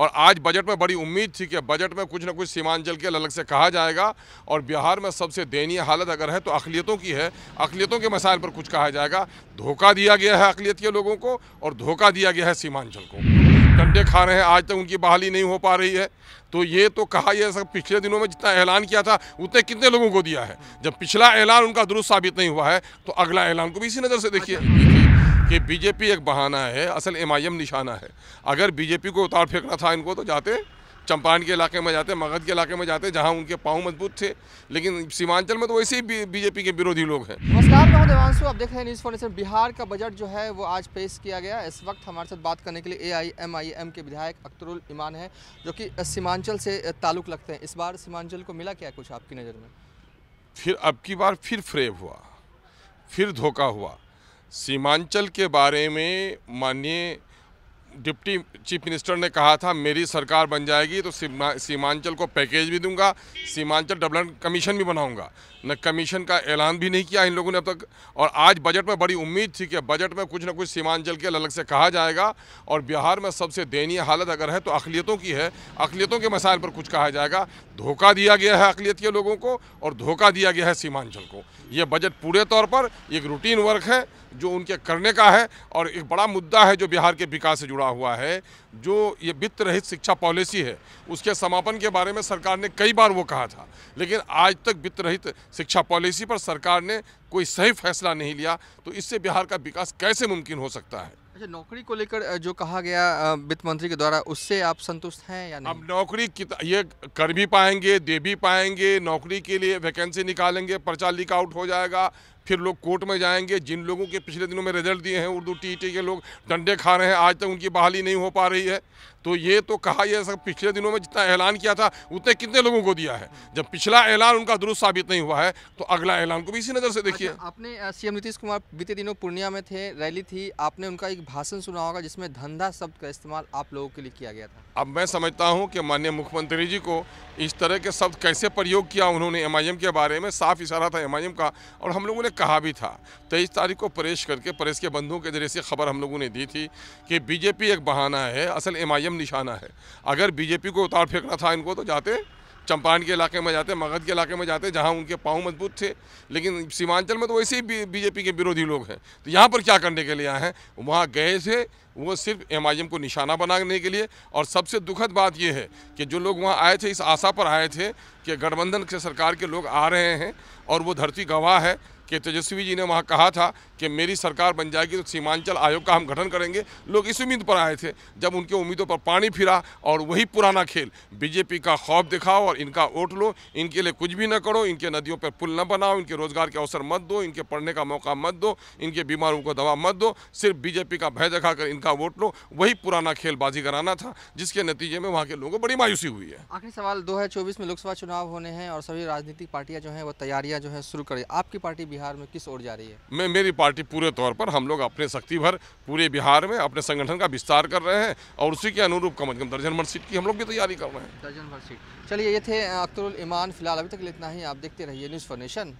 और आज बजट में बड़ी उम्मीद थी कि बजट में कुछ ना कुछ सीमांचल के अलग से कहा जाएगा और बिहार में सबसे दयनीय हालत अगर है तो अकलीतों की है अकलीतों के मसाइल पर कुछ कहा जाएगा धोखा दिया गया है अकलीत के लोगों को और धोखा दिया गया है सीमांचल को डंडे खा रहे हैं आज तक उनकी बहाली नहीं हो पा रही है तो ये तो कहा यह सब पिछले दिनों में जितना ऐलान किया था उतने कितने लोगों को दिया है जब पिछला ऐलान उनका दुरुस्त साबित नहीं हुआ है तो अगला ऐलान को भी इसी नज़र से देखिए अच्छा। कि बीजेपी एक बहाना है असल एम निशाना है अगर बीजेपी को उतार फेंकना था इनको तो जाते चंपान के इलाके में जाते मगध के इलाके में जाते जहाँ उनके पाँव मजबूत थे लेकिन सीमांचल में तो वैसे ही बीजेपी के विरोधी लोग हैं नमस्कार मैं देवांशु आप देख रहे हैं न्यूज़ फोर बिहार का बजट जो है वो आज पेश किया गया इस वक्त हमारे साथ बात करने के लिए ए के विधायक अख्तरुल ईमान है जो कि सीमांचल से ताल्लुक लगते हैं इस बार सीमांचल को मिला क्या कुछ आपकी नज़र में फिर अब की बार फिर फ्रेब हुआ फिर धोखा हुआ सीमांचल के बारे में माननीय डिप्टी चीफ मिनिस्टर ने कहा था मेरी सरकार बन जाएगी तो सीमांचल को पैकेज भी दूंगा सीमांचल डेवलपमेंट कमीशन भी बनाऊंगा न कमीशन का ऐलान भी नहीं किया इन लोगों ने अब तक और आज बजट में बड़ी उम्मीद थी कि बजट में कुछ ना कुछ सीमांचल के अलग से कहा जाएगा और बिहार में सबसे दयनीय हालत अगर है तो अकलीतों की है अकलीतों के मसाइल पर कुछ कहा जाएगा धोखा दिया गया है अकलीत के लोगों को और धोखा दिया गया है सीमांचल को ये बजट पूरे तौर पर एक रूटीन वर्क है जो उनके करने का है और एक बड़ा मुद्दा है जो बिहार के विकास से जुड़ा हुआ है जो ये वित्त रहित शिक्षा पॉलिसी है उसके समापन के बारे में सरकार ने कई बार वो कहा था लेकिन आज तक वित्त रहित शिक्षा पॉलिसी पर सरकार ने कोई सही फैसला नहीं लिया तो इससे बिहार का विकास कैसे मुमकिन हो सकता है अच्छा नौकरी को लेकर जो कहा गया वित्त मंत्री के द्वारा उससे आप संतुष्ट हैं या नहीं अब नौकरी ये कर भी पाएंगे दे भी पाएंगे नौकरी के लिए वैकेंसी निकालेंगे पर्चा लीक आउट हो जाएगा फिर लोग कोर्ट में जाएंगे जिन लोगों के पिछले दिनों में रिजल्ट दिए हैं उर्दू टी के लोग डंडे खा रहे हैं आज तक उनकी बहाली नहीं हो पा रही है तो ये तो कहा यह सब पिछले दिनों में जितना ऐलान किया था उतने कितने लोगों को दिया है जब पिछला ऐलान उनका दुरुस्त साबित नहीं हुआ है तो अगला ऐलान को भी इसी नज़र से देखिए अच्छा, आपने सीएम नीतीश कुमार बीते दिनों पूर्णिया में थे रैली थी आपने उनका एक भाषण सुना होगा जिसमें धंधा शब्द का इस्तेमाल आप लोगों के लिए किया गया था अब मैं समझता हूँ कि माननीय मुख्यमंत्री जी को इस तरह के शब्द कैसे प्रयोग किया उन्होंने एम के बारे में साफ इशारा था एम का और हम लोगों ने कहा भी था तेईस तारीख को प्रेस करके प्रेस के बंधुओं के जरिए से खबर हम लोगों ने दी थी कि बीजेपी एक बहाना है असल एम निशाना है अगर बीजेपी को उतार फेंकना था इनको तो जाते चंपारण के इलाके में जाते मगध के इलाके में जाते जहाँ उनके पाँव मजबूत थे लेकिन सीमांचल में तो वैसे ही बीजेपी के विरोधी लोग हैं तो यहाँ पर क्या करने के लिए आए हैं वहाँ गए थे वो सिर्फ एम को निशाना बनाने के लिए और सबसे दुखद बात यह है कि जो लोग वहाँ आए थे इस आशा पर आए थे कि गठबंधन के सरकार के लोग आ रहे हैं और वो धरती गवाह है कि तेजस्वी जी ने वहाँ कहा था कि मेरी सरकार बन जाएगी तो सीमांचल आयोग का हम गठन करेंगे लोग इस उम्मीद पर आए थे जब उनके उम्मीदों पर पानी फिरा और वही पुराना खेल बीजेपी का खौफ दिखाओ और इनका वोट लो इनके लिए कुछ भी न करो इनके नदियों पर पुल न बनाओ इनके रोजगार के अवसर मत दो इनके पढ़ने का मौका मत दो इनके बीमारों को दवा मत दो सिर्फ बीजेपी का भय दिखाकर इनका वोट लो वही पुराना खेल बाजी कराना था जिसके नतीजे में वहाँ के लोगों को बड़ी मायूसी हुई है आखिरी सवाल दो में लोकसभा चुनाव होने हैं और सभी राजनीतिक पार्टियाँ जो हैं वो तैयारियाँ जो है शुरू करें आपकी पार्टी बिहार बिहार में किस ओर जा रही है मैं मेरी पार्टी पूरे तौर पर हम लोग अपने शक्ति भर पूरे बिहार में अपने संगठन का विस्तार कर रहे हैं और उसी के अनुरूप कम अज कम दर्जन भर सीट की हम लोग भी तैयारी कर रहे हैं दर्जन भर सीट चलिए ये थे अख्तरुल ईमान फिलहाल अभी तक इतना ही आप देखते रहिए न्यूज़ फॉर नेशन